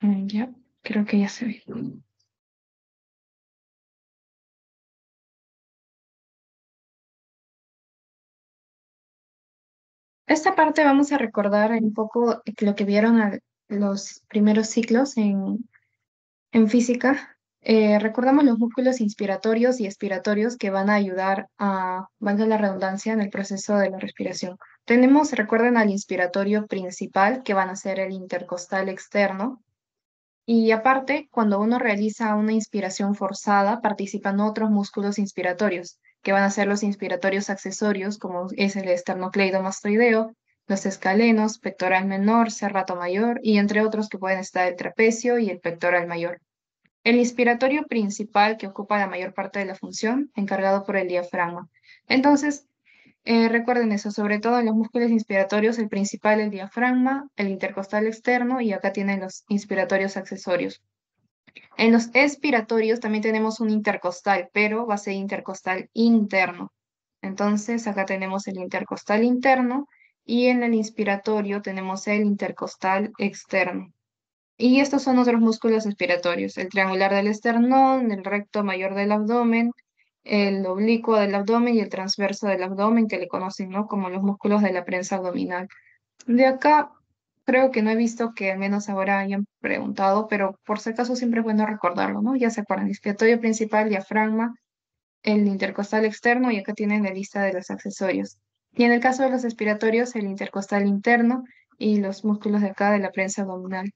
Mm, ya, creo que ya se ve. Esta parte vamos a recordar un poco lo que vieron los primeros ciclos en, en física. Eh, recordamos los músculos inspiratorios y expiratorios que van a ayudar a, valga la redundancia, en el proceso de la respiración. Tenemos, recuerden, al inspiratorio principal, que van a ser el intercostal externo, y aparte, cuando uno realiza una inspiración forzada, participan otros músculos inspiratorios, que van a ser los inspiratorios accesorios, como es el esternocleidomastoideo, los escalenos, pectoral menor, serrato mayor y entre otros que pueden estar el trapecio y el pectoral mayor. El inspiratorio principal que ocupa la mayor parte de la función, encargado por el diafragma. Entonces, eh, recuerden eso, sobre todo en los músculos inspiratorios, el principal, el diafragma, el intercostal externo y acá tienen los inspiratorios accesorios. En los expiratorios también tenemos un intercostal, pero va a ser intercostal interno. Entonces acá tenemos el intercostal interno y en el inspiratorio tenemos el intercostal externo. Y estos son otros músculos expiratorios, el triangular del esternón, el recto mayor del abdomen, el oblicuo del abdomen y el transverso del abdomen, que le conocen ¿no? como los músculos de la prensa abdominal. De acá creo que no he visto que al menos ahora hayan preguntado, pero por si acaso siempre es bueno recordarlo, ¿no? Ya se acuerdan, expiratorio principal, diafragma, el intercostal externo y acá tienen la lista de los accesorios. Y en el caso de los expiratorios, el intercostal interno y los músculos de acá de la prensa abdominal.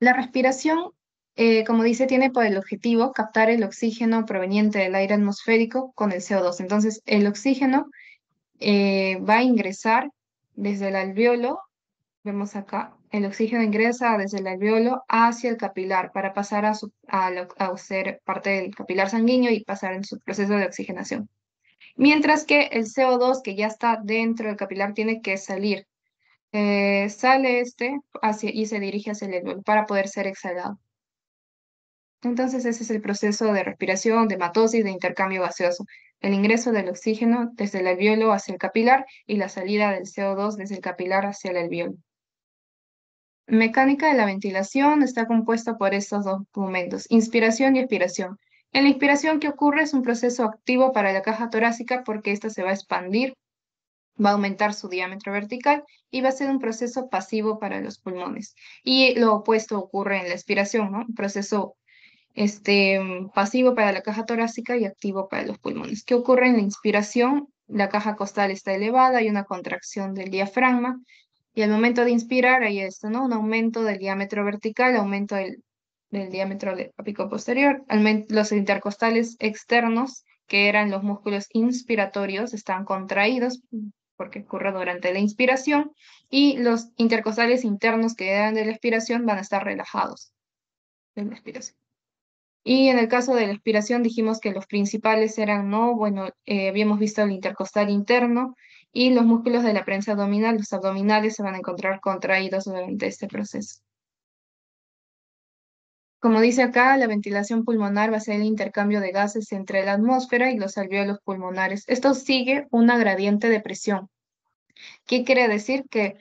La respiración eh, como dice, tiene por el objetivo captar el oxígeno proveniente del aire atmosférico con el CO2. Entonces, el oxígeno eh, va a ingresar desde el alveolo, vemos acá, el oxígeno ingresa desde el alveolo hacia el capilar para pasar a, ser parte del capilar sanguíneo y pasar en su proceso de oxigenación. Mientras que el CO2 que ya está dentro del capilar tiene que salir. Eh, sale este hacia, y se dirige hacia el alveolo para poder ser exhalado. Entonces ese es el proceso de respiración, de hematosis, de intercambio gaseoso, el ingreso del oxígeno desde el alvéolo hacia el capilar y la salida del CO2 desde el capilar hacia el alvéolo. Mecánica de la ventilación está compuesta por estos dos momentos, inspiración y expiración. En la inspiración que ocurre es un proceso activo para la caja torácica porque ésta se va a expandir, va a aumentar su diámetro vertical y va a ser un proceso pasivo para los pulmones. Y lo opuesto ocurre en la expiración, ¿no? un proceso este, mm, pasivo para la caja torácica y activo para los pulmones. ¿Qué ocurre en la inspiración? La caja costal está elevada, hay una contracción del diafragma y al momento de inspirar hay esto, ¿no? Un aumento del diámetro vertical, aumento del, del diámetro del apico posterior, los intercostales externos, que eran los músculos inspiratorios, están contraídos mm, porque ocurre durante la inspiración y los intercostales internos que eran de la expiración van a estar relajados en la expiración. Y en el caso de la expiración dijimos que los principales eran, ¿no? Bueno, eh, habíamos visto el intercostal interno y los músculos de la prensa abdominal, los abdominales se van a encontrar contraídos durante este proceso. Como dice acá, la ventilación pulmonar va a ser el intercambio de gases entre la atmósfera y los alvéolos pulmonares. Esto sigue una gradiente de presión. ¿Qué quiere decir? Que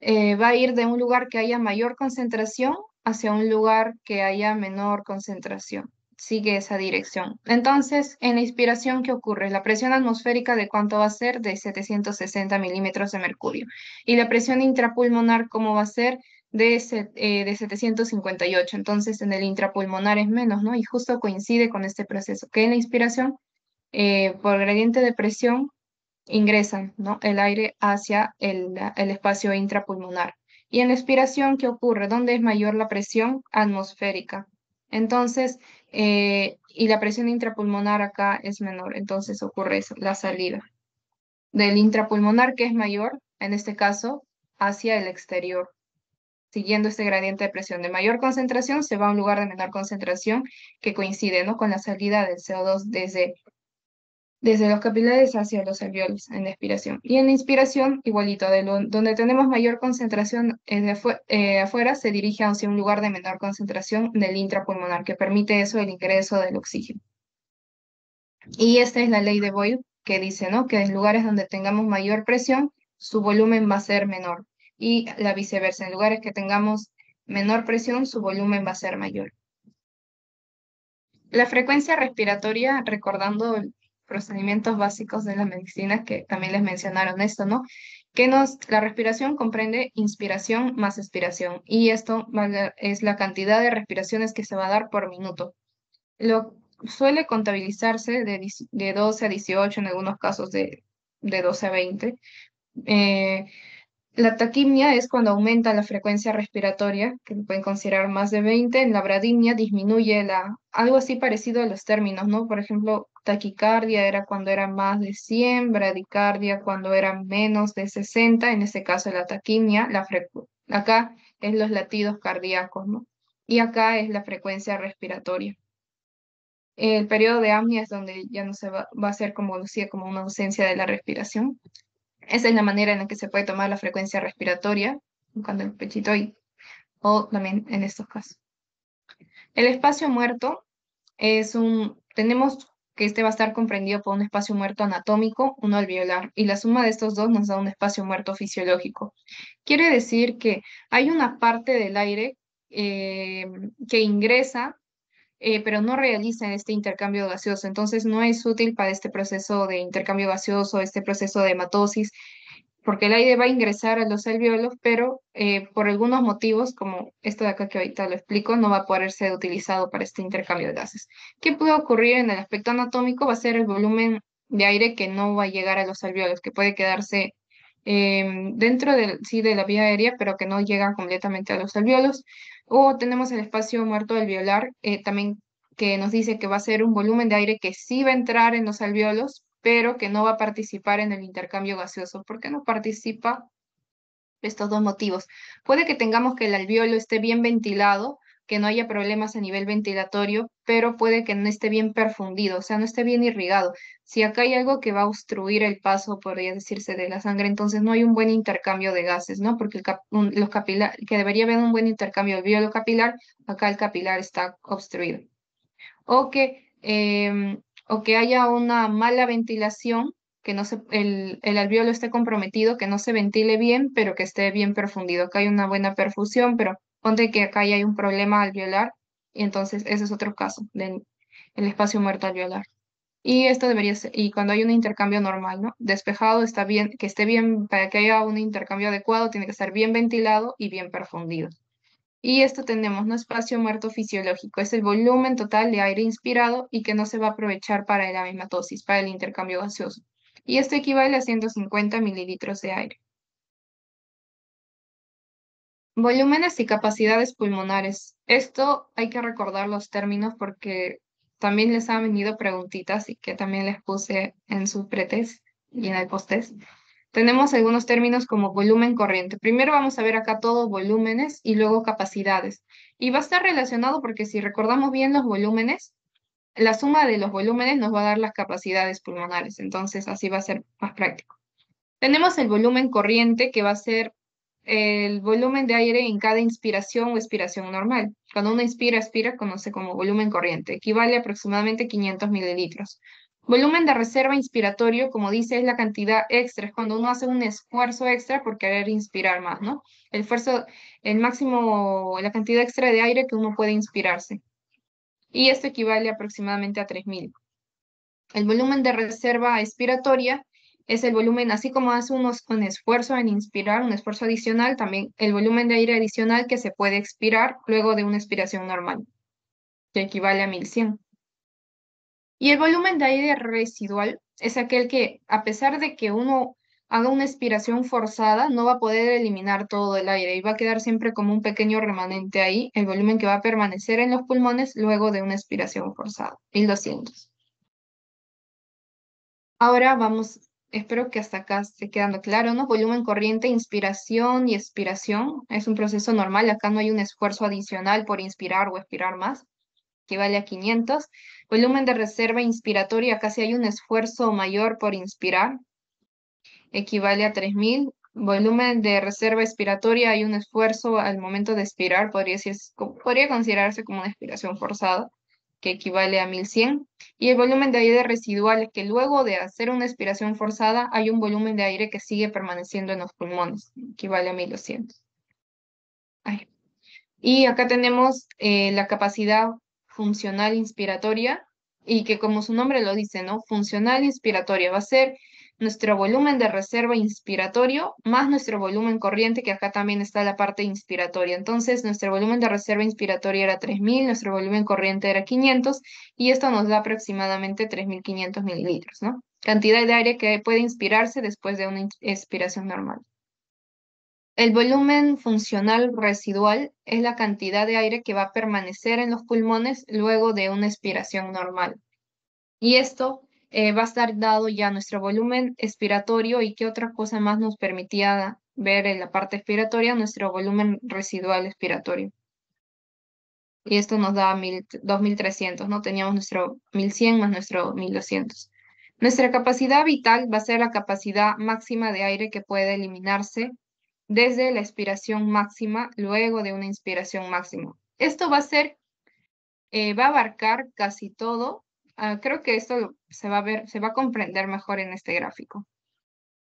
eh, va a ir de un lugar que haya mayor concentración hacia un lugar que haya menor concentración. Sigue esa dirección. Entonces, en la inspiración, ¿qué ocurre? La presión atmosférica de cuánto va a ser de 760 milímetros de mercurio. Y la presión intrapulmonar, ¿cómo va a ser? De, eh, de 758. Entonces, en el intrapulmonar es menos, ¿no? Y justo coincide con este proceso, que en la inspiración, eh, por gradiente de presión, ingresan ¿no? el aire hacia el espacio intrapulmonar y en la expiración, ¿qué ocurre? ¿Dónde es mayor la presión atmosférica? Entonces, eh, y la presión intrapulmonar acá es menor, entonces ocurre la salida del intrapulmonar que es mayor, en este caso, hacia el exterior, siguiendo este gradiente de presión. De mayor concentración se va a un lugar de menor concentración que coincide ¿no? con la salida del CO2 desde desde los capilares hacia los alveolos en la expiración. Y en la inspiración, igualito, de donde tenemos mayor concentración eh, afuera, se dirige hacia un lugar de menor concentración del intrapulmonar, que permite eso el ingreso del oxígeno. Y esta es la ley de Boyle, que dice, ¿no? Que en lugares donde tengamos mayor presión, su volumen va a ser menor. Y la viceversa, en lugares que tengamos menor presión, su volumen va a ser mayor. La frecuencia respiratoria, recordando procedimientos básicos de la medicina, que también les mencionaron esto, ¿no? Que nos, la respiración comprende inspiración más expiración, y esto es la cantidad de respiraciones que se va a dar por minuto. Lo suele contabilizarse de, 12 a 18, en algunos casos de, de 12 a 20. La taquimia es cuando aumenta la frecuencia respiratoria, que pueden considerar más de 20. En la bradimia disminuye la, algo así parecido a los términos, ¿no? Por ejemplo, taquicardia era cuando era más de 100, bradicardia cuando era menos de 60. En este caso, la taquimia, la acá es los latidos cardíacos, ¿no? Y acá es la frecuencia respiratoria. El periodo de amnia es donde ya no se va, a ser como decía, como una ausencia de la respiración. Esa es la manera en la que se puede tomar la frecuencia respiratoria, cuando el pechito y o también en estos casos. El espacio muerto es un, tenemos que este va a estar comprendido por un espacio muerto anatómico, uno alveolar, y la suma de estos dos nos da un espacio muerto fisiológico. Quiere decir que hay una parte del aire eh, que ingresa eh, pero no realizan este intercambio gaseoso. Entonces no es útil para este proceso de intercambio gaseoso, este proceso de hematosis, porque el aire va a ingresar a los alvéolos, pero eh, por algunos motivos, como esto de acá que ahorita lo explico, no va a poder ser utilizado para este intercambio de gases. ¿Qué puede ocurrir en el aspecto anatómico? Va a ser el volumen de aire que no va a llegar a los alvéolos, que puede quedarse em, dentro de, sí, de la vía aérea, pero que no llega completamente a los alvéolos. O tenemos el espacio muerto del eh, también que nos dice que va a ser un volumen de aire que sí va a entrar en los alveolos, pero que no va a participar en el intercambio gaseoso. ¿Por qué no participa? Estos dos motivos. Puede que tengamos que el alveolo esté bien ventilado, que no haya problemas a nivel ventilatorio, pero puede que no esté bien perfundido, o sea, no esté bien irrigado. Si acá hay algo que va a obstruir el paso, podría decirse, de la sangre, entonces no hay un buen intercambio de gases, ¿no? Porque los capilar, que debería haber un buen intercambio del biolo capilar, acá el capilar está obstruido. O que, em, o que haya una mala ventilación, que no se, el, el esté comprometido, que no se ventile bien, pero que esté bien perfundido. Acá hay una buena perfusión, pero Ponte que acá ya hay un problema violar y entonces ese es otro caso del el espacio muerto alveolar. Y esto debería ser, y cuando hay un intercambio normal, ¿no? Despejado, está bien, que esté bien, para que haya un intercambio adecuado, tiene que estar bien ventilado y bien perfundido. Y esto tenemos, un Espacio muerto fisiológico, es el volumen total de aire inspirado y que no se va a aprovechar para la hematosis, para el intercambio gaseoso. Y esto equivale a 150 mililitros de aire. Volúmenes y capacidades pulmonares. Esto hay que recordar los términos porque también les han venido preguntitas y que también les puse en su pretest y en el postest. Tenemos algunos términos como volumen corriente. Primero vamos a ver acá todos volúmenes y luego capacidades. Y va a estar relacionado porque si recordamos bien los volúmenes, la suma de los volúmenes nos va a dar las capacidades pulmonares. Entonces así va a ser más práctico. Tenemos el volumen corriente que va a ser el volumen de aire en cada inspiración o expiración normal. Cuando uno inspira, expira, conoce como volumen corriente. Equivale aproximadamente a aproximadamente 500 mililitros. Volumen de reserva inspiratorio, como dice, es la cantidad extra, es cuando uno hace un esfuerzo extra por querer inspirar más, ¿no? El esfuerzo, el máximo, la cantidad extra de aire que uno puede inspirarse. Y esto equivale aproximadamente a mil El volumen de reserva expiratoria es el volumen, así como hace uno un esfuerzo en inspirar, un esfuerzo adicional, también el volumen de aire adicional que se puede expirar luego de una expiración normal, que equivale a 1100. Y el volumen de aire residual es aquel que, a pesar de que uno haga una expiración forzada, no va a poder eliminar todo el aire y va a quedar siempre como un pequeño remanente ahí, el volumen que va a permanecer en los pulmones luego de una expiración forzada, 1200. Ahora vamos espero que hasta acá esté quedando claro, ¿no? Volumen corriente, inspiración y expiración. Es un proceso normal, acá no hay un esfuerzo adicional por inspirar o expirar más, Equivale a 500. Volumen de reserva inspiratoria, acá sí hay un esfuerzo mayor por inspirar, equivale a 3000. Volumen de reserva expiratoria, hay un esfuerzo al momento de expirar, podría, podría considerarse como una expiración forzada que equivale a 1100, y el volumen de aire residual, que luego de hacer una expiración forzada hay un volumen de aire que sigue permaneciendo en los pulmones, equivale a 1200. Y acá tenemos eh, la capacidad funcional inspiratoria, y que como su nombre lo dice, ¿no? Funcional inspiratoria va a ser nuestro volumen de reserva inspiratorio más nuestro volumen corriente, que acá también está la parte inspiratoria. Entonces, nuestro volumen de reserva inspiratoria era 3.000, nuestro volumen corriente era 500, y esto nos da aproximadamente 3.500 mililitros, ¿no? Cantidad de aire que puede inspirarse después de una expiración normal. El volumen funcional residual es la cantidad de aire que va a permanecer en los pulmones luego de una expiración normal. Y esto eh, va a estar dado ya nuestro volumen expiratorio y qué otra cosa más nos permitía ver en la parte expiratoria nuestro volumen residual expiratorio. Y esto nos da 2.300, ¿no? Teníamos nuestro 1.100 más nuestro 1.200. Nuestra capacidad vital va a ser la capacidad máxima de aire que puede eliminarse desde la expiración máxima luego de una inspiración máxima. Esto va a ser, eh, va a abarcar casi todo Ah, creo que esto se va a ver, se va a comprender mejor en este gráfico.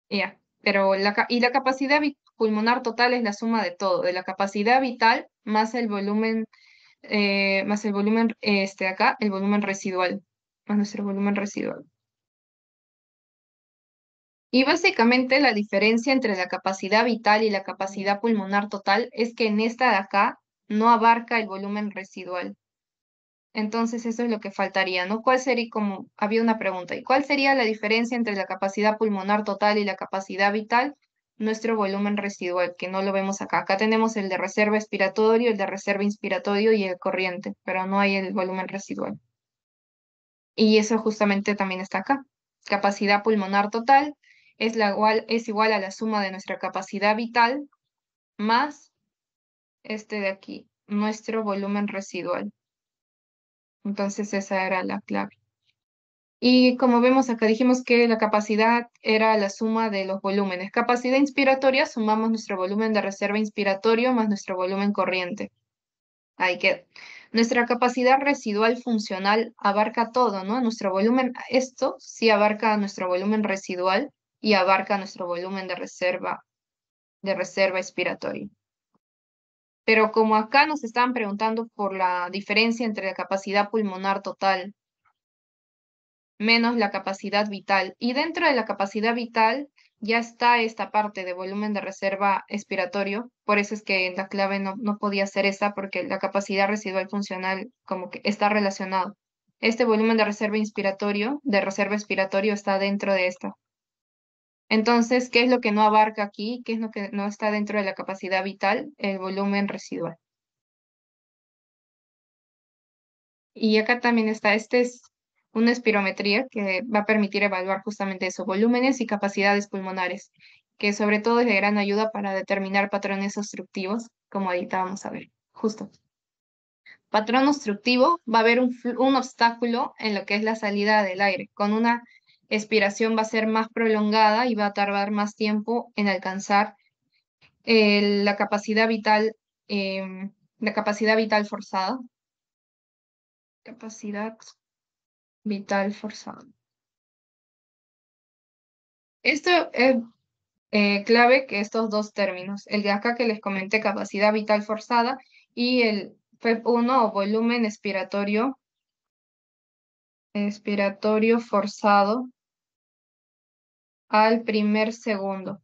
Ya, pero la, y la capacidad pulmonar total es la suma de todo, de la capacidad vital más el volumen, eh, más el volumen este acá, el volumen residual, más nuestro volumen residual. Y básicamente la diferencia entre la capacidad vital y la capacidad pulmonar total es que en esta de acá no abarca el volumen residual. Entonces, eso es lo que faltaría, ¿no? ¿Cuál sería, como había una pregunta, ¿y cuál sería la diferencia entre la capacidad pulmonar total y la capacidad vital? Nuestro volumen residual, que no lo vemos acá. Acá tenemos el de reserva expiratorio, el de reserva inspiratorio y el corriente, pero no hay el volumen residual. Y eso justamente también está acá. Capacidad pulmonar total es, la es igual a la suma de nuestra capacidad vital más este de aquí, nuestro volumen residual. Entonces esa era la clave. Y como vemos acá, dijimos que la capacidad era la suma de los volúmenes. Capacidad inspiratoria, sumamos nuestro volumen de reserva inspiratorio más nuestro volumen corriente. Ahí queda. Nuestra capacidad residual funcional abarca todo, ¿no? Nuestro volumen, esto sí abarca nuestro volumen residual y abarca nuestro volumen de reserva, de reserva inspiratoria. Pero como acá nos están preguntando por la diferencia entre la capacidad pulmonar total menos la capacidad vital. Y dentro de la capacidad vital ya está esta parte de volumen de reserva expiratorio. Por eso es que la clave no, no podía ser esa, porque la capacidad residual funcional como que está relacionado. Este volumen de reserva inspiratorio, de reserva expiratorio, está dentro de esta. Entonces, ¿qué es lo que no abarca aquí? ¿Qué es lo que no está dentro de la capacidad vital? El volumen residual. Y acá también está, este es una espirometría que va a permitir evaluar justamente esos volúmenes y capacidades pulmonares, que sobre todo es de gran ayuda para determinar patrones obstructivos, como ahorita vamos a ver, justo. Patrón obstructivo va a haber un obstáculo en lo que es la salida del aire, con una expiración va a ser más prolongada y va a tardar más tiempo en alcanzar eh, la capacidad vital, em, la capacidad vital forzada. Capacidad vital forzada. Esto es eh, clave que estos dos términos, el de acá que les comenté, capacidad vital forzada, y el FEP1 o volumen expiratorio, expiratorio forzado, al primer segundo.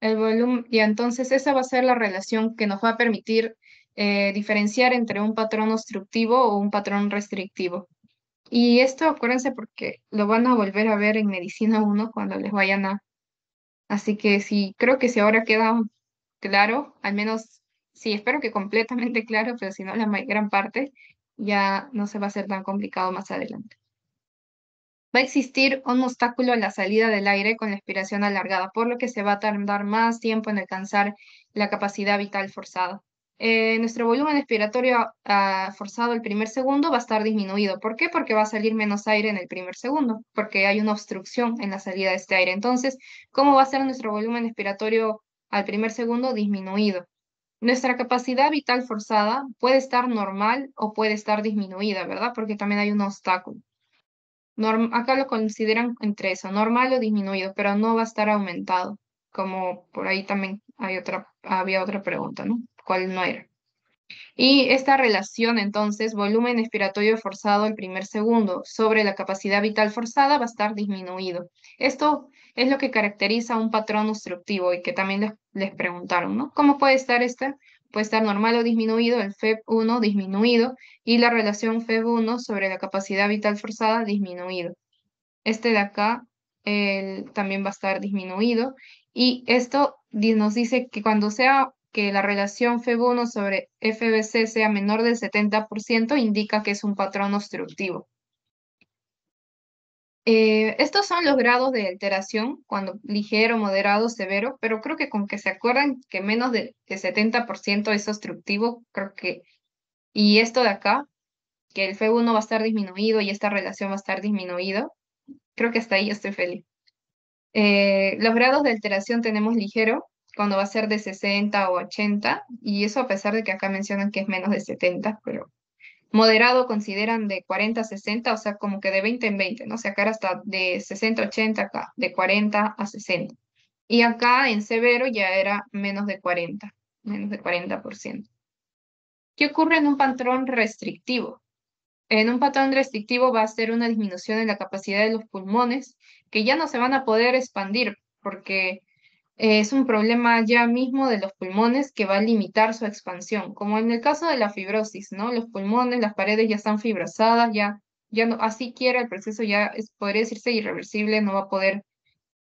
El volumen, y entonces esa va a ser la relación que nos va a permitir eh, diferenciar entre un patrón obstructivo o un patrón restrictivo. Y esto acuérdense porque lo van a volver a ver en Medicina 1 cuando les vayan a... Así que sí, creo que si ahora queda claro, al menos, sí, espero que completamente claro, pero si no, la gran parte ya no se va a hacer tan complicado más adelante. Va a existir un obstáculo en la salida del aire con la expiración alargada, por lo que se va a tardar más tiempo en alcanzar la capacidad vital forzada. Eh, nuestro volumen respiratorio forzado el primer segundo va a estar disminuido. ¿Por qué? Porque va a salir menos aire en el primer segundo, porque hay una obstrucción en la salida de este aire. Entonces, ¿cómo va a ser nuestro volumen respiratorio al primer segundo disminuido? Nuestra capacidad vital forzada puede estar normal o puede estar disminuida, ¿verdad? Porque también hay un obstáculo acá lo consideran entre eso, normal o disminuido, pero no va a estar aumentado, como por ahí también hay otra, había otra pregunta, ¿no? ¿Cuál no era? Y esta relación, entonces, volumen respiratorio forzado el primer segundo sobre la capacidad vital forzada va a estar disminuido. Esto es lo que caracteriza un patrón obstructivo y que también les, les preguntaron, ¿no? ¿Cómo puede estar esta? puede estar normal o disminuido, el FEB1 disminuido y la relación FEB1 sobre la capacidad vital forzada disminuido. Este de acá también va a estar disminuido y esto nos dice que cuando sea que la relación FEB1 sobre FBC sea menor del 70% indica que es un patrón obstructivo. Eh, estos son los grados de alteración, cuando ligero, moderado, severo, pero creo que con que se acuerdan que menos del de 70% es obstructivo, creo que, y esto de acá, que el F1 va a estar disminuido y esta relación va a estar disminuida, creo que hasta ahí estoy feliz. Eh, los grados de alteración tenemos ligero, cuando va a ser de 60 o 80, y eso a pesar de que acá mencionan que es menos de 70, pero moderado consideran de 40 a 60, o sea, como que de 20 en 20, ¿no? O sacar hasta de 60 a 80 acá, de 40 a 60. Y acá en severo ya era menos de 40, menos de 40%. ¿Qué ocurre en un patrón restrictivo? En un patrón restrictivo va a ser una disminución en la capacidad de los pulmones que ya no se van a poder expandir porque eh, es un problema ya mismo de los pulmones que va a limitar su expansión, como en el caso de la fibrosis, ¿no? Los pulmones, las paredes ya están fibrosadas, ya, ya no, así quiera el proceso, ya es, podría decirse irreversible, no va a poder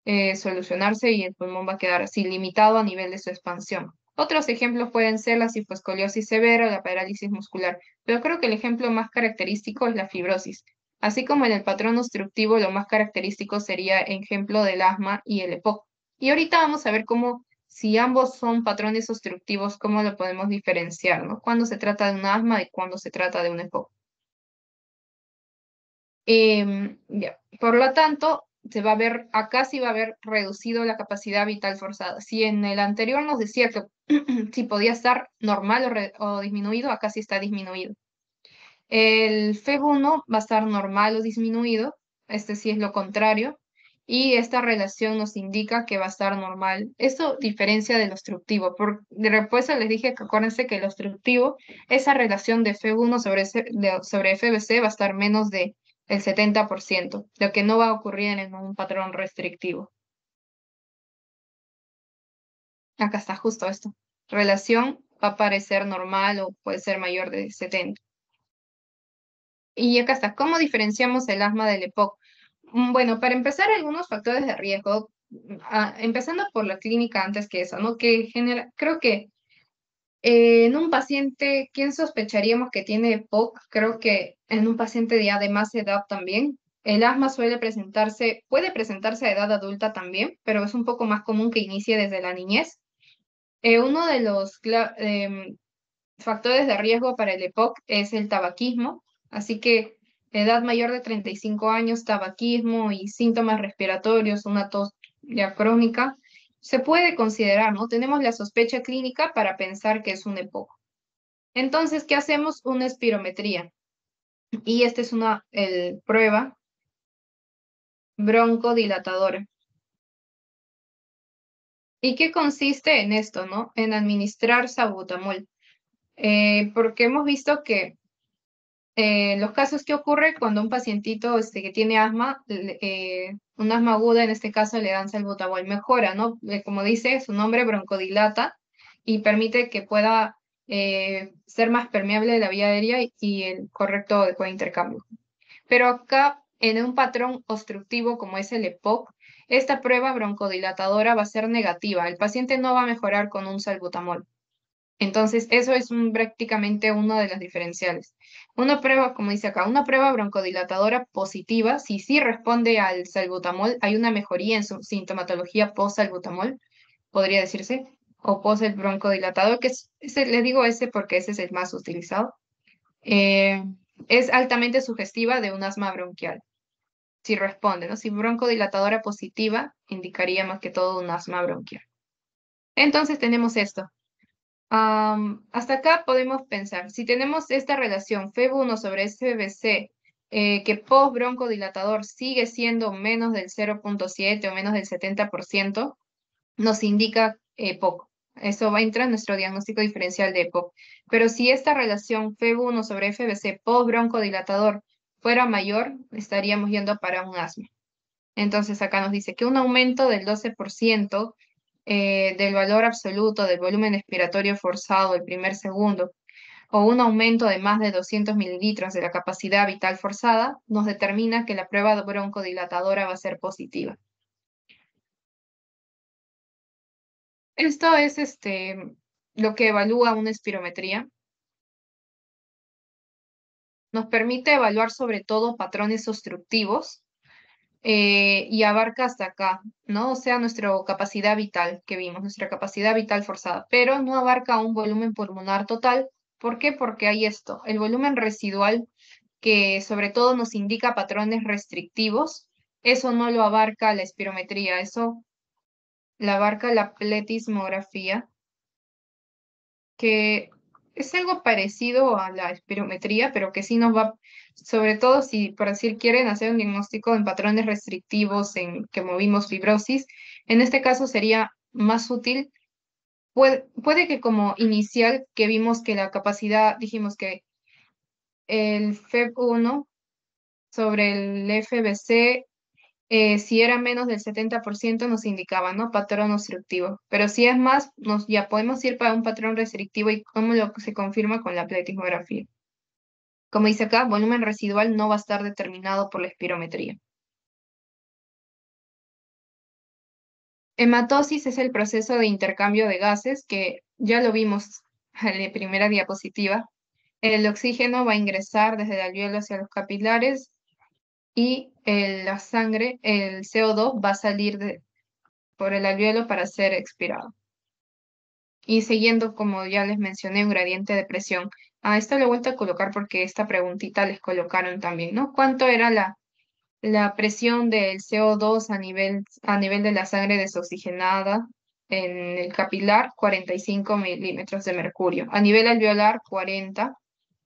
eh, solucionarse y el pulmón va a quedar así limitado a nivel de su expansión. Otros ejemplos pueden ser la cifoscoliosis severa o la parálisis muscular, pero creo que el ejemplo más característico es la fibrosis. Así como en el patrón obstructivo, lo más característico sería el ejemplo del asma y el EPOC. Y ahorita vamos a ver cómo, si ambos son patrones obstructivos, cómo lo podemos diferenciar, ¿no? Cuando se trata de un asma y cuando se trata de un EPOC. Em, Por lo tanto, se va a ver, acá sí va a haber reducido la capacidad vital forzada. Si en el anterior nos decía que si podía estar normal o, disminuido, acá sí está disminuido. El FEB1 va a estar normal o disminuido, este sí es lo contrario y esta relación nos indica que va a estar normal. Eso diferencia del obstructivo, Por de respuesta les dije que acuérdense que el obstructivo, esa relación de F1 sobre, sobre FBC va a estar menos de el 70%, lo que no va a ocurrir en un patrón restrictivo. Acá está justo esto. Relación va a parecer normal o puede ser mayor de 70. Y acá está, ¿cómo diferenciamos el asma del EPOC? Mm, bueno, para empezar, algunos factores de riesgo, mm, ah, empezando por la clínica antes que eso, ¿no? Que genera, creo que eh, en un paciente, ¿quién sospecharíamos que tiene EPOC? Creo que en un paciente de además edad también. El asma suele presentarse, puede presentarse a edad adulta también, pero es un poco más común que inicie desde la niñez. Eh, uno de los em, factores de riesgo para el EPOC es el tabaquismo, así que edad mayor de 35 años, tabaquismo y síntomas respiratorios, una tos diacrónica, crónica, se puede considerar, ¿no? Tenemos la sospecha clínica para pensar que es un EPOC. Entonces, ¿qué hacemos? Una espirometría. Y esta es una el, prueba broncodilatadora. ¿Y qué consiste en esto, no? En administrar sabutamol. Eh, porque hemos visto que eh, los casos que ocurre cuando un pacientito este, que tiene asma, eh, un asma aguda, en este caso le dan salbutamol, mejora, ¿no? Eh, como dice su nombre, broncodilata, y permite que pueda ser más permeable la vía aérea y, el correcto de intercambio. Pero acá, en un patrón obstructivo como es el EPOC, esta prueba broncodilatadora va a ser negativa. El paciente no va a mejorar con un salbutamol. Entonces, eso es prácticamente uno de las diferenciales. Una prueba, como dice acá, una prueba broncodilatadora positiva, si sí responde al salbutamol, hay una mejoría en su sintomatología post-salbutamol, podría decirse, o post broncodilatador, que le digo ese porque ese es el más utilizado. Eh, es altamente sugestiva de un asma bronquial. Si responde, ¿no? Si broncodilatadora positiva, indicaría más que todo un asma bronquial. Entonces tenemos esto, hasta acá podemos pensar, si tenemos esta relación FEB1 sobre FBC eh, que post broncodilatador sigue siendo menos del 0.7 o menos del 70%, nos indica EPOC. Eso va a entrar en nuestro diagnóstico diferencial de EPOC. Pero si esta relación FEB1 sobre FBC post broncodilatador fuera mayor, estaríamos yendo para un asma. Entonces acá nos dice que un aumento del 12% eh, del valor absoluto del volumen expiratorio forzado el primer segundo o un aumento de más de 200 mililitros de la capacidad vital forzada, nos determina que la prueba broncodilatadora va a ser positiva. Esto es este, lo que evalúa una espirometría. Nos permite evaluar sobre todo patrones obstructivos, eh, y abarca hasta acá, ¿no? O sea, nuestra capacidad vital que vimos, nuestra capacidad vital forzada, pero no abarca un volumen pulmonar total. ¿Por qué? Porque hay esto, el volumen residual que sobre todo nos indica patrones restrictivos, eso no lo abarca la espirometría, eso la abarca la pletismografía, que es algo parecido a la espirometría, pero que sí nos va, sobre todo si, por decir, quieren hacer un diagnóstico en patrones restrictivos en que movimos fibrosis, en este caso sería más útil. Puede, que como inicial que vimos que la capacidad, dijimos que el FEB1 sobre el FBC eh, si era menos del 70% nos indicaba, ¿no? Patrón obstructivo. Pero si es más, nos, ya podemos ir para un patrón restrictivo y cómo lo, se confirma con la platismografía. Como dice acá, volumen residual no va a estar determinado por la espirometría. Hematosis es el proceso de intercambio de gases que ya lo vimos en la primera diapositiva. El oxígeno va a ingresar desde el alveolo hacia los capilares y el, eh, la sangre, el CO2 va a salir por el alveolo para ser expirado. Y siguiendo, como ya les mencioné, un gradiente de presión. A esto le he vuelto a colocar porque esta preguntita les colocaron también, ¿no? ¿Cuánto era la, la presión del CO2 a nivel, a nivel de la sangre desoxigenada en el capilar? 45 milímetros de mercurio. A nivel alveolar, 40.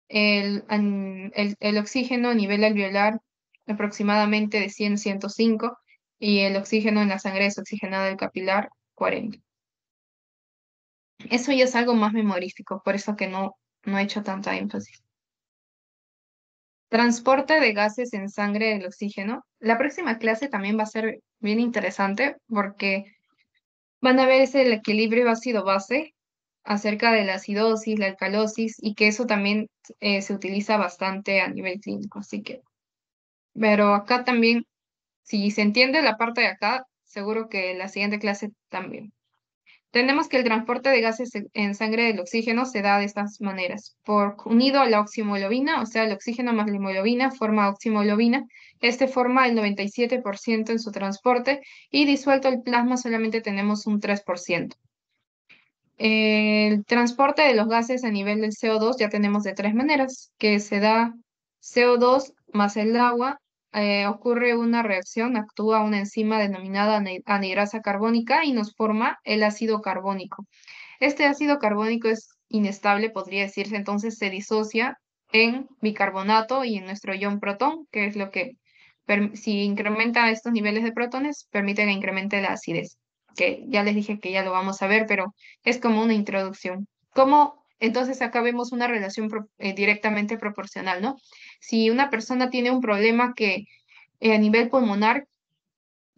El, el, el oxígeno a nivel alveolar aproximadamente de 100 105 y el oxígeno en la sangre es oxigenado del capilar 40. Eso ya es algo más memorístico, por eso que no, no he hecho tanta énfasis. Transporte de gases en sangre del oxígeno. La próxima clase también va a ser bien interesante porque van a ver ese equilibrio ácido-base acerca de la acidosis, la alcalosis y que eso también eh, se utiliza bastante a nivel clínico. Así que pero acá también, si se entiende la parte de acá, seguro que la siguiente clase también. Tenemos que el transporte de gases en sangre del oxígeno se da de estas maneras. Por unido a la oximoglobina, o sea, el oxígeno más la hemoglobina forma oximoglobina. Este forma el 97% en su transporte y disuelto el plasma solamente tenemos un 3%. El transporte de los gases a nivel del CO2 ya tenemos de tres maneras, que se da CO2 más el agua eh, ocurre una reacción, actúa una enzima denominada anhidrasa carbónica y nos forma el ácido carbónico. Este ácido carbónico es inestable, podría decirse, entonces se disocia en bicarbonato y en nuestro ion protón, que es lo que, si incrementa estos niveles de protones, permite que incremente la acidez, que ya les dije que ya lo vamos a ver, pero es como una introducción. ¿Cómo entonces acá vemos una relación eh, directamente proporcional, ¿no? Si una persona tiene un problema que eh, a nivel pulmonar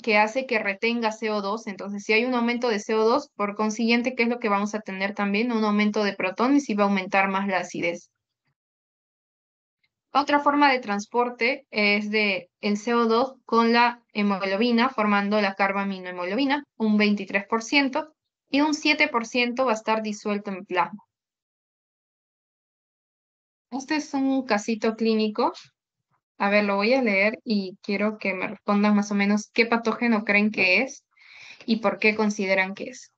que hace que retenga CO2, entonces si hay un aumento de CO2, por consiguiente, ¿qué es lo que vamos a tener también? Un aumento de protones y va a aumentar más la acidez. Otra forma de transporte es de el CO2 con la hemoglobina, formando la carbaminohemoglobina, un 23%, y un 7% va a estar disuelto en plasma. Este es un casito clínico. A ver, lo voy a leer y quiero que me respondan más o menos qué patógeno creen que es y por qué consideran que es.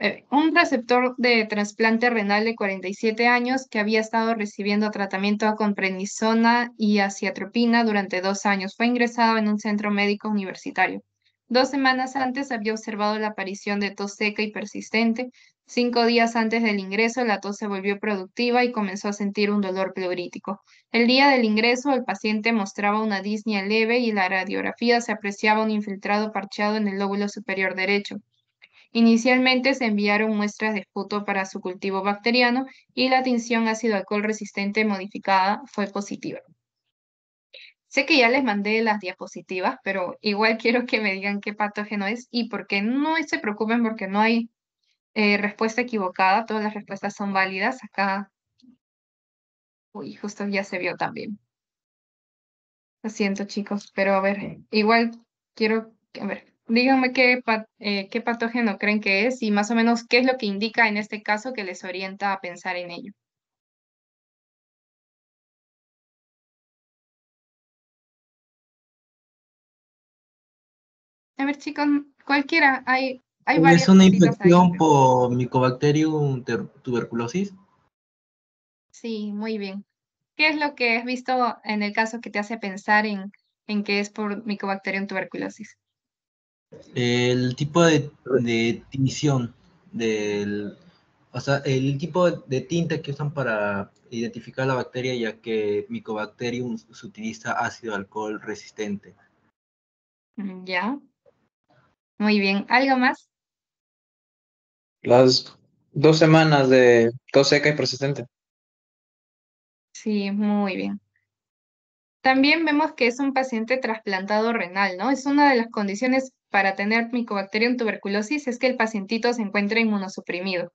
Eh, un receptor de trasplante renal de 47 años que había estado recibiendo tratamiento con prednisona y aciatropina durante dos años fue ingresado en un centro médico universitario. Dos semanas antes había observado la aparición de tos seca y persistente. Cinco días antes del ingreso, la tos se volvió productiva y comenzó a sentir un dolor pleurítico. El día del ingreso, el paciente mostraba una disnea leve y la radiografía se apreciaba un infiltrado parcheado en el lóbulo superior derecho. Inicialmente se enviaron muestras de esputo para su cultivo bacteriano y la tinción ácido alcohol resistente modificada fue positiva. Sé que ya les mandé las diapositivas, pero igual quiero que me digan qué patógeno es y por qué no se preocupen porque no hay eh, respuesta equivocada, todas las respuestas son válidas. Acá, uy, justo ya se vio también. Lo siento chicos, pero a ver, igual quiero, a ver, díganme qué, eh, qué patógeno creen que es y más o menos qué es lo que indica en este caso que les orienta a pensar en ello. A ver, chicos, cualquiera, hay, hay ¿Es una infección por Mycobacterium tuberculosis? Sí, muy bien. ¿Qué es lo que has visto en el caso que te hace pensar en, en que es por Mycobacterium tuberculosis? El tipo de, de tinción del, o sea, el tipo de tinta que usan para identificar la bacteria, ya que Mycobacterium se utiliza ácido alcohol resistente. Mm, ya. Muy bien, ¿algo más? Las dos semanas de tos seca y persistente. Sí, muy bien. También vemos que es un paciente trasplantado renal, ¿no? Es una de las condiciones para tener en tuberculosis es que el pacientito se encuentra inmunosuprimido.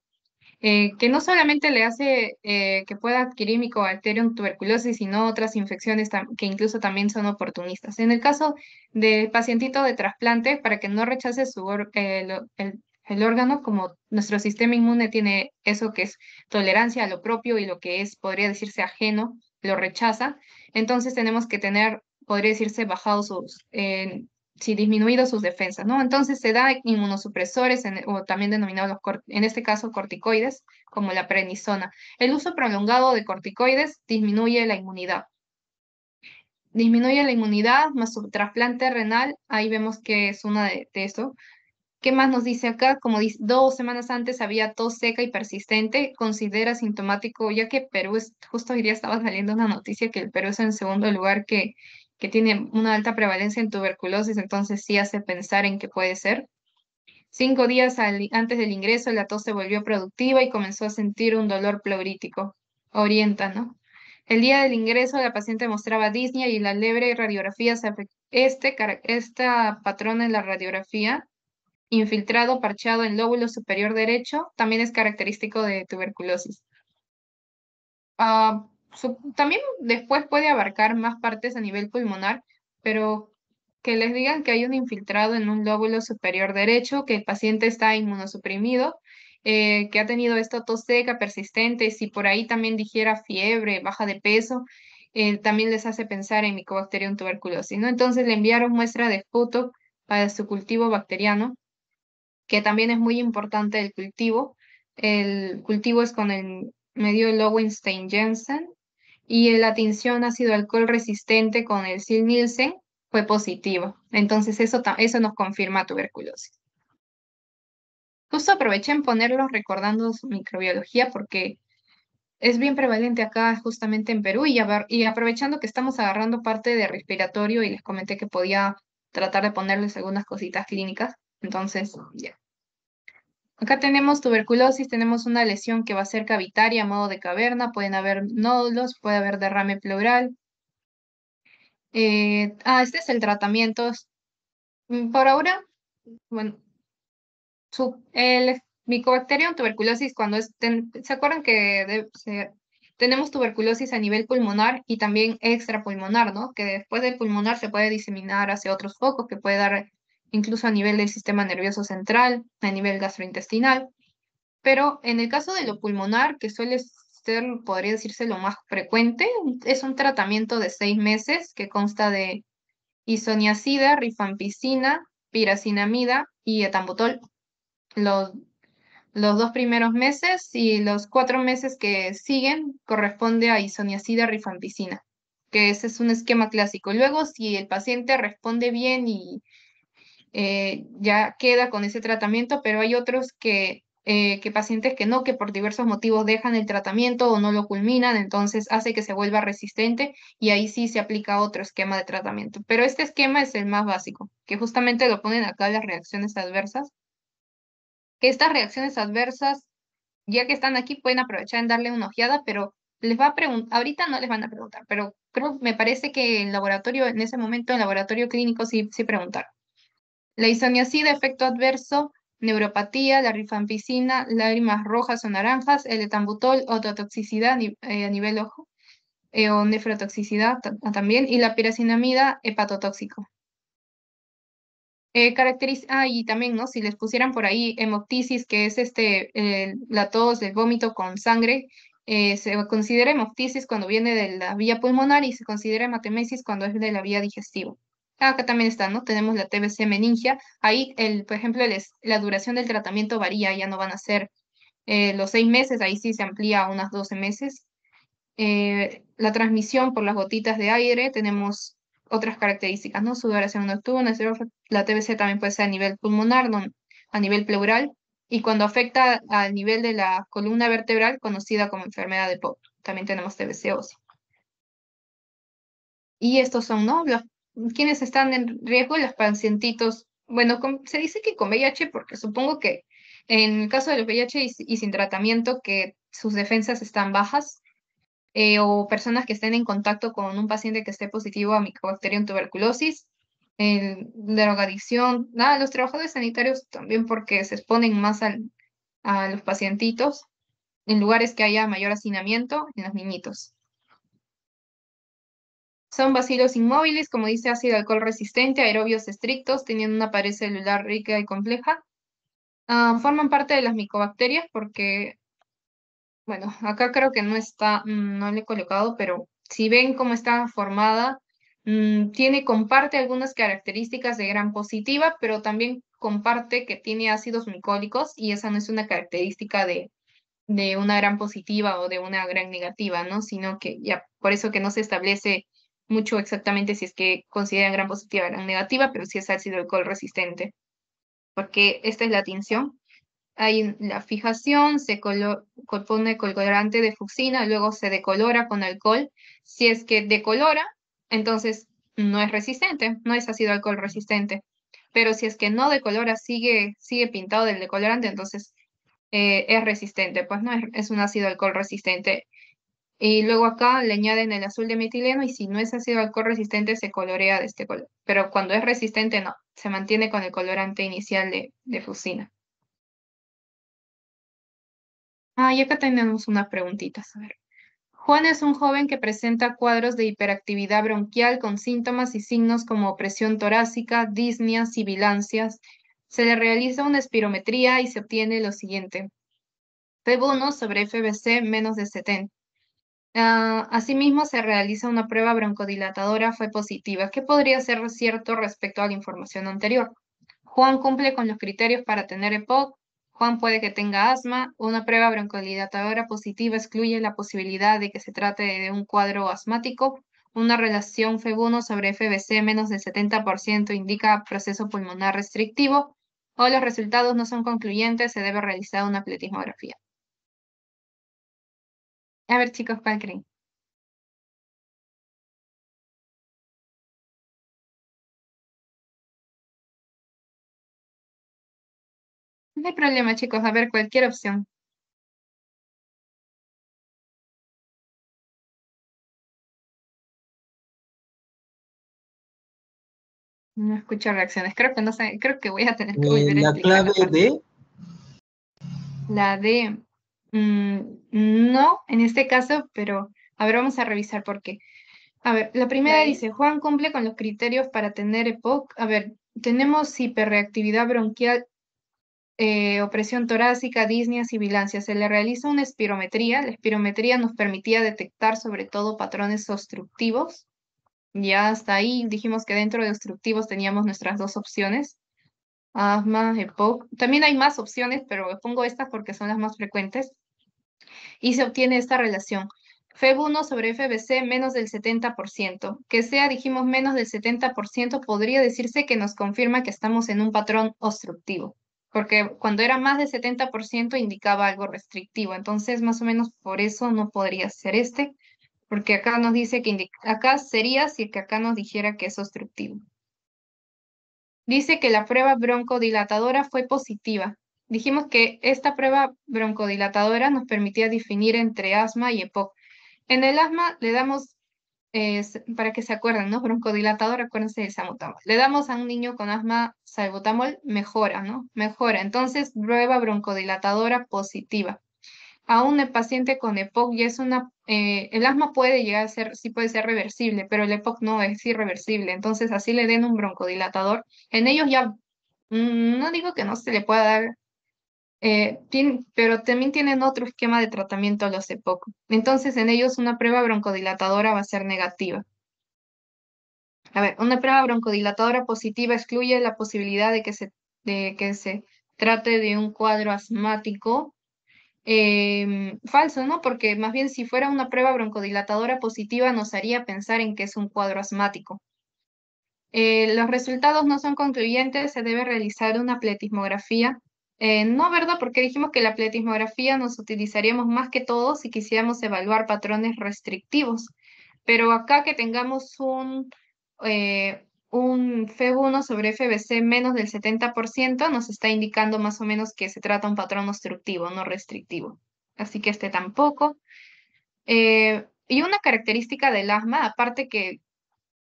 Eh, que no solamente le hace eh, que pueda adquirir micobacterium tuberculosis, sino otras infecciones que incluso también son oportunistas. En el caso del pacientito de trasplante, para que no rechace su eh, el, órgano, como nuestro sistema inmune tiene eso que es tolerancia a lo propio y lo que es, podría decirse, ajeno, lo rechaza, entonces tenemos que tener podría decirse, bajado sus, en si disminuido sus defensas, ¿no? Entonces se da inmunosupresores o también denominados, en este caso, corticoides, como la prednisona. El uso prolongado de corticoides disminuye la inmunidad. Disminuye la inmunidad más su trasplante renal, ahí vemos que es una de, eso. ¿Qué más nos dice acá? Como dice, dos semanas antes había tos seca y persistente, considera sintomático, ya que Perú, es, justo hoy día estaba saliendo una noticia que el Perú es en segundo lugar que que tiene una alta prevalencia en tuberculosis, entonces sí hace pensar en que puede ser. Cinco días antes del ingreso, la tos se volvió productiva y comenzó a sentir un dolor pleurítico. Orienta, ¿no? El día del ingreso, la paciente mostraba disnea y la lebre radiografía se este, esta patrón en la radiografía, infiltrado, parchado en lóbulo superior derecho, también es característico de tuberculosis. Ah, también después puede abarcar más partes a nivel pulmonar, pero que les digan que hay un infiltrado en un lóbulo superior derecho, que el paciente está inmunosuprimido, eh, que ha tenido esta tos seca persistente, si por ahí también dijera fiebre, baja de peso, eh, también les hace pensar en Mycobacterium tuberculosis, Entonces le enviaron muestra de foto para su cultivo bacteriano, que también es muy importante el cultivo. El cultivo es con el medio Lowenstein-Jensen y la tinción ácido alcohol resistente con el SIL fue positivo. Entonces eso, eso nos confirma tuberculosis. Justo aproveché en ponerlo recordando su microbiología porque es bien prevalente acá justamente en Perú y, y aprovechando que estamos agarrando parte de respiratorio y les comenté que podía tratar de ponerles algunas cositas clínicas. Entonces, ya. Acá tenemos tuberculosis, tenemos una lesión que va a ser cavitaria, a modo de caverna, pueden haber nódulos, puede haber derrame pleural. Eh, ah, este es el tratamiento. Mm, por ahora, bueno, su, el en tuberculosis, cuando es, ¿se acuerdan que tenemos tuberculosis a nivel pulmonar y también extrapulmonar, ¿no? Que después del pulmonar se puede diseminar hacia otros focos, que puede dar incluso a nivel del sistema nervioso central, a nivel gastrointestinal. Pero en el caso de lo pulmonar, que suele ser, podría decirse, lo más frecuente, es un tratamiento de seis meses que consta de isoniazida, rifampicina, piracinamida y etambutol. Los, dos primeros meses y los cuatro meses que siguen corresponde a isoniacida, rifampicina, que ese es un esquema clásico. Luego, si el paciente responde bien y eh, ya queda con ese tratamiento, pero hay otros eh, que, pacientes que no, que por diversos motivos dejan el tratamiento o no lo culminan, entonces hace que se vuelva resistente y ahí sí se aplica otro esquema de tratamiento. Pero este esquema es el más básico, que justamente lo ponen acá las reacciones adversas. Que estas reacciones adversas, ya que están aquí, pueden aprovechar en darle una ojeada, pero les va a preguntar, ahorita no les van a preguntar, pero creo, me parece que en laboratorio, en ese momento, en laboratorio clínico sí, sí preguntaron. La isoniazida, efecto adverso, neuropatía, la rifampicina, lágrimas rojas o naranjas, el etambutol, ototoxicidad eh, a nivel ojo, eh, o nefrotoxicidad ah, también, y la piracinamida, hepatotóxico. Eh, caracteriza, ah, y también, ¿no? Si les pusieran por ahí hemoptisis, que es este, la tos, el vómito con sangre, se considera hemoptisis cuando viene de la vía pulmonar y se considera hematemesis cuando es de la vía digestiva. Acá también está, ¿no? Tenemos la TBC meningia. Ahí, el, por ejemplo, la duración del tratamiento varía, ya no van a ser eh, los seis meses, ahí sí se amplía a unas 12 meses. Eh, la transmisión por las gotitas de aire, tenemos otras características, ¿no? Sudoración nocturna, la TBC también puede ser a nivel pulmonar, no, a nivel pleural, y cuando afecta al nivel de la columna vertebral, conocida como enfermedad de POP. También tenemos TBC ósea. Y estos son, ¿no? quienes están en riesgo, los pacientitos, bueno, se dice que con VIH, porque supongo que en el caso de los VIH y, sin tratamiento, que sus defensas están bajas, eh, o personas que estén en contacto con un paciente que esté positivo a en tuberculosis, de drogadicción, nada, los trabajadores sanitarios también porque se exponen más a los pacientitos en lugares que haya mayor hacinamiento en los niñitos. Son bacilos inmóviles, como dice, ácido alcohol resistente, aerobios estrictos, teniendo una pared celular rica y compleja. Ah, forman parte de las micobacterias porque, bueno, acá creo que no está, mm, no le he colocado, pero si ven cómo está formada, mm, tiene, comparte algunas características de gran positiva, pero también comparte que tiene ácidos micólicos y esa no es una característica de, de una gran positiva o de una gran negativa, ¿no? Sino que ya, por eso que no se establece mucho exactamente si es que consideran gran positiva o gran negativa, pero si es ácido alcohol resistente, porque esta es la tinción. Hay la fijación, se pone colorante de fucsina, luego se decolora con alcohol. Si es que decolora, entonces no es resistente, no es ácido alcohol resistente. Pero si es que no decolora, sigue, sigue pintado del decolorante, entonces eh, es resistente, pues no es, es un ácido alcohol resistente. Y luego acá le añaden el azul de metileno y si no es ácido alcohol resistente se colorea de este color. Pero cuando es resistente no, se mantiene con el colorante inicial de, de fusina. Ah, y acá tenemos unas preguntitas. A ver. Juan es un joven que presenta cuadros de hiperactividad bronquial con síntomas y signos como opresión torácica, disnias, sibilancias. Se le realiza una espirometría y se obtiene lo siguiente. P1 sobre FBC menos de 70. Ah, asimismo, se realiza una prueba broncodilatadora, fue positiva. ¿Qué podría ser cierto respecto a la información anterior? Juan cumple con los criterios para tener EPOC. Juan puede que tenga asma. Una prueba broncodilatadora positiva excluye la posibilidad de que se trate de un cuadro asmático. Una relación f 1 sobre FBC menos del 70% indica proceso pulmonar restrictivo o los resultados no son concluyentes, se debe realizar una pletismografía. A ver, chicos, ¿cuál creen? No hay problema, chicos. A ver, cualquier opción. No escucho reacciones. Creo que no sé, creo que voy a tener que volver a eh, La clave de. La de Mm, no, en este caso, pero a ver, vamos a revisar por qué. A ver, la primera dice, Juan cumple con los criterios para tener EPOC. A ver, tenemos hiperreactividad bronquial, eh, opresión torácica, disnea, sibilancia. Se le realiza una espirometría. La espirometría nos permitía detectar sobre todo patrones obstructivos. Ya hasta ahí dijimos que dentro de obstructivos teníamos nuestras dos opciones. Asma, ah, EPOC. También hay más opciones, pero pongo estas porque son las más frecuentes y se obtiene esta relación. FEB1 sobre FBC menos del 70%. Que sea, dijimos, menos del 70%, podría decirse que nos confirma que estamos en un patrón obstructivo, porque cuando era más del 70% indicaba algo restrictivo. Entonces, más o menos por eso no podría ser este, porque acá nos dice que acá sería si acá nos dijera que es obstructivo. Dice que la prueba broncodilatadora fue positiva, dijimos que esta prueba broncodilatadora nos permitía definir entre asma y EPOC. En el asma le damos, para que se acuerden, ¿no? Broncodilatador, acuérdense de salbutamol. Le damos a un niño con asma salbutamol, mejora, ¿no? Mejora. Entonces, prueba broncodilatadora positiva. A un paciente con EPOC ya es una, eh, el asma puede llegar a ser, sí puede ser reversible, pero el EPOC no es irreversible. Entonces, así le den un broncodilatador. En ellos ya, mm, no digo que no se le pueda dar eh, pero también tienen otro esquema de tratamiento lo hace poco. Entonces, en ellos una prueba broncodilatadora va a ser negativa. A ver, una prueba broncodilatadora positiva excluye la posibilidad de que se, trate de un cuadro asmático em, falso, ¿no? Porque más bien si fuera una prueba broncodilatadora positiva nos haría pensar en que es un cuadro asmático. Eh, los resultados no son concluyentes, se debe realizar una pletismografía eh, no, ¿verdad? Porque dijimos que la pletismografía nos utilizaríamos más que todo si quisiéramos evaluar patrones restrictivos. Pero acá que tengamos un, eh, un F1 sobre FBC menos del 70% nos está indicando más o menos que se trata un patrón obstructivo, no restrictivo. Así que este tampoco. Eh, y una característica del asma, aparte que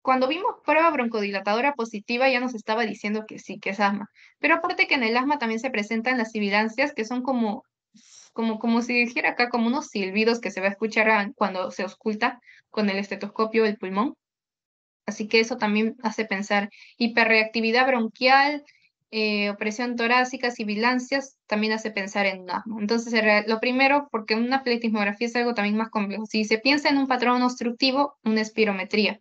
cuando vimos prueba broncodilatadora positiva ya nos estaba diciendo que sí, que es asma. Pero aparte que en el asma también se presentan las sibilancias que son como, como, como si dijera acá, como unos silbidos que se va a escuchar cuando se oculta con el estetoscopio el pulmón. Así que eso también hace pensar hiperreactividad bronquial, eh, opresión torácica, sibilancias, también hace pensar en un asma. Entonces, lo primero, porque una pletismografía es algo también más complejo. Si se piensa en un patrón obstructivo, una espirometría.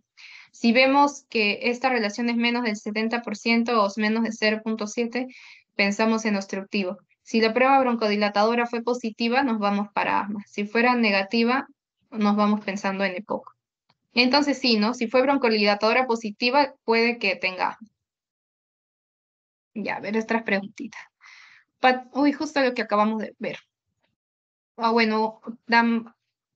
Si vemos que esta relación es menos del 70% o menos de 0.7, pensamos en obstructivo. Si la prueba broncodilatadora fue positiva, nos vamos para asma. Si fuera negativa, nos vamos pensando en EPOC. Entonces sí, ¿no? Si fue broncodilatadora positiva, puede que tenga asma. Ya, a ver estas preguntitas. Uy, justo lo que acabamos de ver. Ah, bueno, dan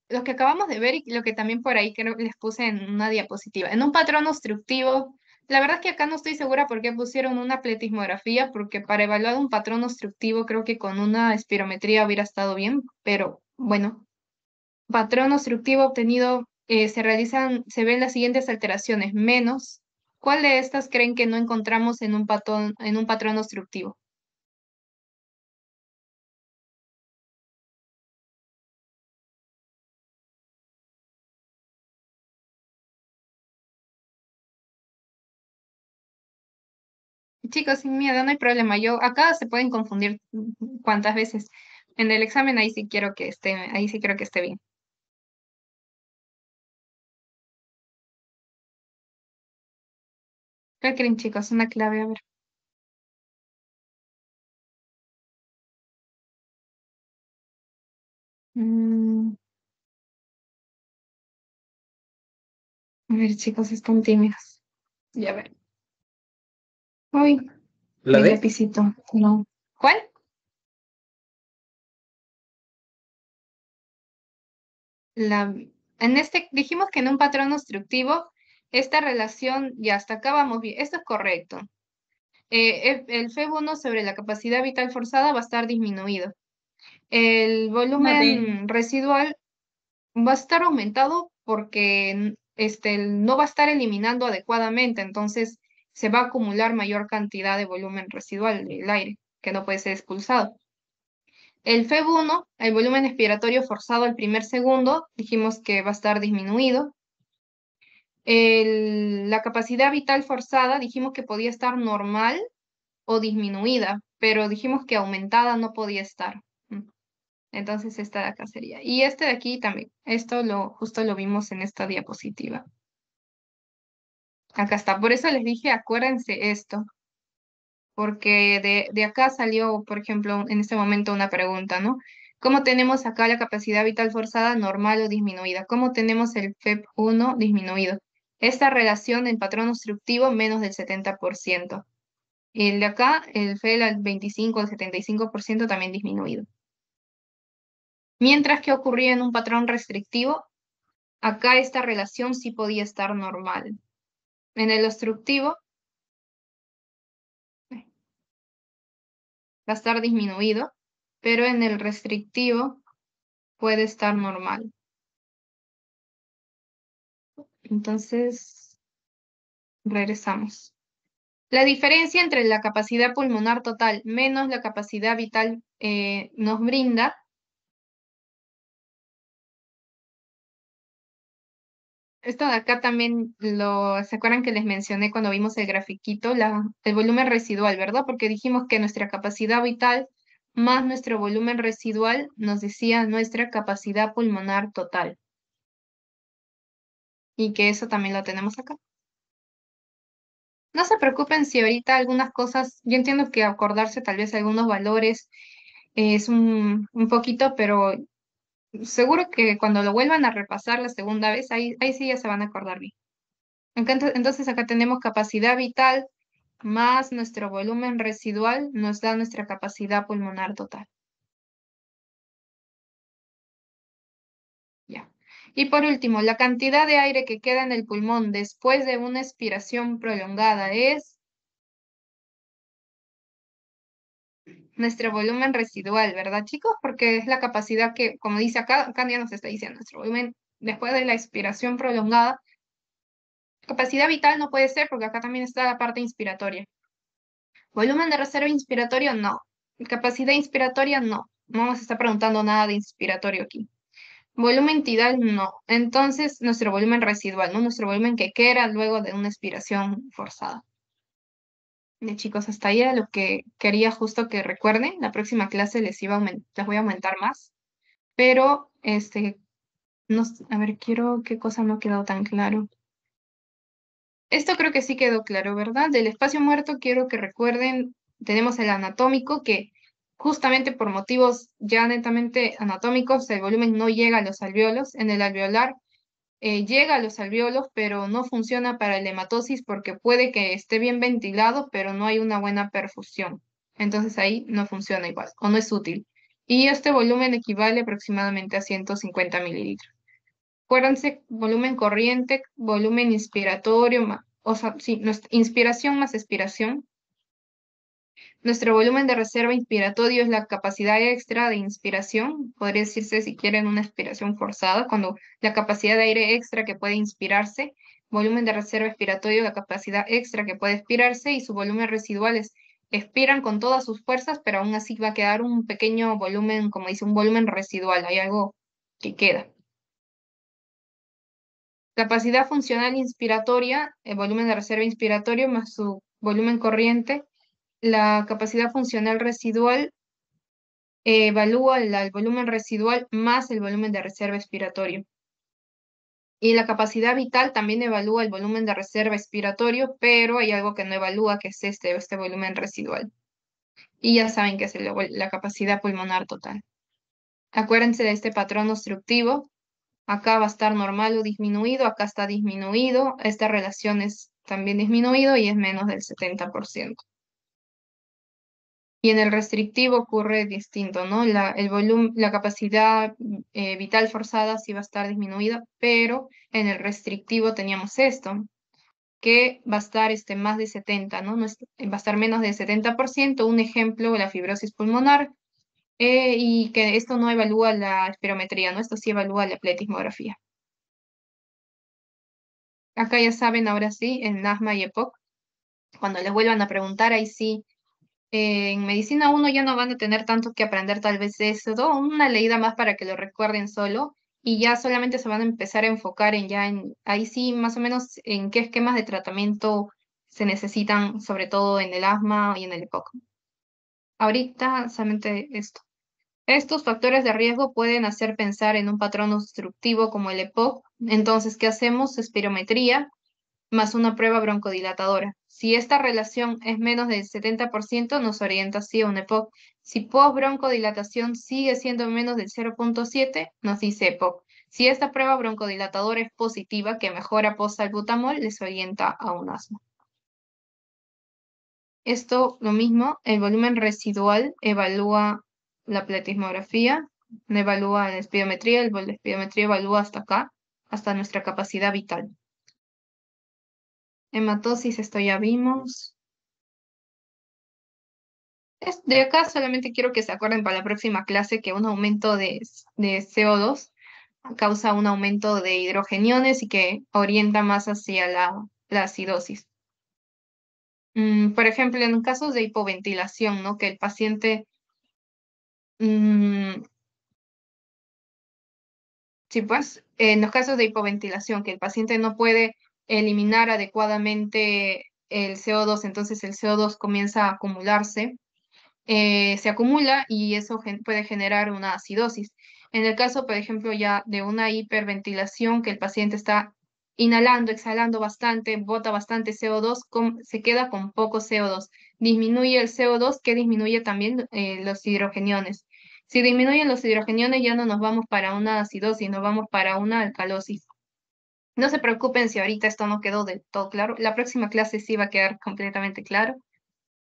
lo que acabamos de ver y lo que también por ahí creo que les puse en una diapositiva, en un patrón obstructivo. La verdad es que acá no estoy segura por qué pusieron una pletismografía, porque para evaluar un patrón obstructivo creo que con una espirometría hubiera estado bien, pero bueno. Patrón obstructivo obtenido, eh, se realizan, se ven las siguientes alteraciones, menos. ¿Cuál de estas creen que no encontramos en un patrón, en un patrón obstructivo? Chicos, sin miedo, no hay problema. Yo acá se pueden confundir cuantas veces. En el examen ahí sí quiero que esté, ahí sí quiero que esté bien. ¿Qué creen, chicos? Una clave, a ver. Mm. A ver, chicos, están tímidos. Ya ven. ¿La de? ¿Cuál? La, en este dijimos que en un patrón obstructivo esta relación ya hasta acá vamos bien. Esto es correcto. Eh, e, el, el 1 sobre la capacidad vital forzada va a estar disminuido. El volumen residual va a estar aumentado porque este, no va a estar eliminando adecuadamente. Entonces, se va a acumular mayor cantidad de volumen residual del aire que no puede ser expulsado. El FEB1, el volumen expiratorio forzado al primer segundo, dijimos que va a estar disminuido. la capacidad vital forzada, dijimos que podía estar normal o disminuida, pero dijimos que aumentada no podía estar. Entonces esta de acá sería. Y este de aquí también. Esto lo, justo lo vimos en esta diapositiva. Acá está. Por eso les dije, acuérdense esto. Porque de, acá salió, por ejemplo, en este momento una pregunta, ¿no? ¿Cómo tenemos acá la capacidad vital forzada normal o disminuida? ¿Cómo tenemos el FEP1 disminuido? Esta relación en patrón obstructivo menos del 70%. El de acá, el FEL al 25 al 75% también disminuido. Mientras que ocurría en un patrón restrictivo, acá esta relación sí podía estar normal. En el obstructivo va a estar disminuido, pero en el restrictivo puede estar normal. Entonces, regresamos. La diferencia entre la capacidad pulmonar total menos la capacidad vital eh, nos brinda Esto de acá también lo, ¿se acuerdan que les mencioné cuando vimos el grafiquito? La, el volumen residual, ¿verdad? Porque dijimos que nuestra capacidad vital más nuestro volumen residual nos decía nuestra capacidad pulmonar total. Y que eso también lo tenemos acá. No se preocupen si ahorita algunas cosas, yo entiendo que acordarse tal vez algunos valores es un, un poquito, pero seguro que cuando lo vuelvan a repasar la segunda vez, ahí, sí ya se van a acordar bien. Entonces acá tenemos capacidad vital más nuestro volumen residual nos da nuestra capacidad pulmonar total. Y por último, la cantidad de aire que queda en el pulmón después de una expiración prolongada es nuestro volumen residual, ¿verdad chicos? Porque es la capacidad que, como dice acá, Candia nos está diciendo, nuestro volumen después de la expiración prolongada, capacidad vital no puede ser porque acá también está la parte inspiratoria. Volumen de reserva inspiratorio, no. Capacidad inspiratoria, no. No nos está preguntando nada de inspiratorio aquí. Volumen tidal, no. Entonces, nuestro volumen residual, ¿no? Nuestro volumen que queda luego de una expiración forzada chicos, hasta ahí era lo que quería justo que recuerden. La próxima clase les, iba a les voy a aumentar más. Pero, este, a ver, quiero, ¿qué cosa no ha quedado tan claro? Esto creo que sí quedó claro, ¿verdad? Del espacio muerto quiero que recuerden, tenemos el anatómico que justamente por motivos ya netamente anatómicos el volumen no llega a los alveolos. En el alveolar eh, llega a los alveolos, pero no funciona para el hematosis porque puede que esté bien ventilado, pero no hay una buena perfusión. Entonces ahí no funciona igual o no es útil. Y este volumen equivale aproximadamente a 150 mililitros. Acuérdense, volumen corriente, volumen inspiratorio, o sea, sí, inspiración más expiración, nuestro volumen de reserva inspiratorio es la capacidad extra de inspiración, podría decirse si quieren una inspiración forzada, cuando la capacidad de aire extra que puede inspirarse, volumen de reserva expiratorio, la capacidad extra que puede expirarse y su volumen residual es expiran con todas sus fuerzas, pero aún así va a quedar un pequeño volumen, como dice, un volumen residual, hay algo que queda. Capacidad funcional inspiratoria, el volumen de reserva inspiratorio más su volumen corriente la capacidad funcional residual eh, evalúa el, volumen residual más el volumen de reserva expiratorio. Y la capacidad vital también evalúa el volumen de reserva expiratorio, pero hay algo que no evalúa, que es este, este volumen residual. Y ya saben que es la capacidad pulmonar total. Acuérdense de este patrón obstructivo. Acá va a estar normal o disminuido, acá está disminuido. Esta relación es también disminuido y es menos del 70%. Y en el restrictivo ocurre distinto, ¿no? La, el volumen, la capacidad eh, vital forzada sí va a estar disminuida, pero en el restrictivo teníamos esto, que va a estar este, más de 70, ¿no? va a estar menos de 70%, un ejemplo, la fibrosis pulmonar, eh, y que esto no evalúa la espirometría, ¿no? Esto sí evalúa la pletismografía. Acá ya saben, ahora sí, en NASMA y EPOC, cuando les vuelvan a preguntar, ahí sí en medicina 1 ya no van a tener tanto que aprender tal vez de eso, una leída más para que lo recuerden solo y ya solamente se van a empezar a enfocar en ya en, ahí sí, más o menos en qué esquemas de tratamiento se necesitan, sobre todo en el asma y en el EPOC. Ahorita solamente esto. Estos factores de riesgo pueden hacer pensar en un patrón obstructivo como el EPOC. Entonces, ¿qué hacemos? Espirometría más una prueba broncodilatadora. Si esta relación es menos del 70%, nos orienta así a un EPOC. Si post-broncodilatación sigue siendo menos del 0.7, nos dice EPOC. Si esta prueba broncodilatadora es positiva, que mejora post-salbutamol, les orienta a un asma. Esto lo mismo, el volumen residual evalúa la platismografía, evalúa la espirometría, el volumen espirometría evalúa hasta acá, hasta nuestra capacidad vital. Hematosis, esto ya vimos. De acá solamente quiero que se acuerden para la próxima clase que un aumento de, de CO2 causa un aumento de hidrogeniones y que orienta más hacia la, acidosis. Mm, por ejemplo, en casos de hipoventilación, ¿no? que el paciente mm, Sí, pues en los casos de hipoventilación, que el paciente no puede eliminar adecuadamente el CO2, entonces el CO2 comienza a acumularse, eh, se acumula y eso puede generar una acidosis. En el caso, por ejemplo, ya de una hiperventilación que el paciente está inhalando, exhalando bastante, bota bastante CO2, se queda con poco CO2. Disminuye el CO2 que disminuye también eh, los hidrogeniones. Si disminuyen los hidrogeniones ya no nos vamos para una acidosis, nos vamos para una alcalosis. No se preocupen si ahorita esto no quedó del todo claro. La próxima clase sí va a quedar completamente claro.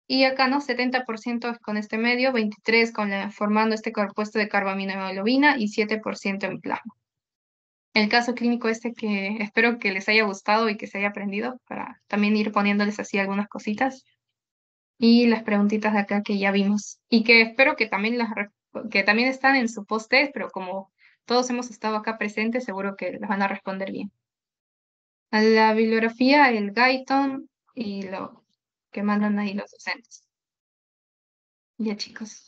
Y acá, ¿no? 70% con este medio, 23% con la, formando este compuesto de carbamina y 7% en plasma. El caso clínico este que espero que les haya gustado y que se haya aprendido para también ir poniéndoles así algunas cositas. Y las preguntitas de acá que ya vimos y que espero que también, las, que también están en su post-test, pero como todos hemos estado acá presentes, seguro que las van a responder bien a la bibliografía, el Gaiton y lo que mandan ahí los docentes. Ya chicos.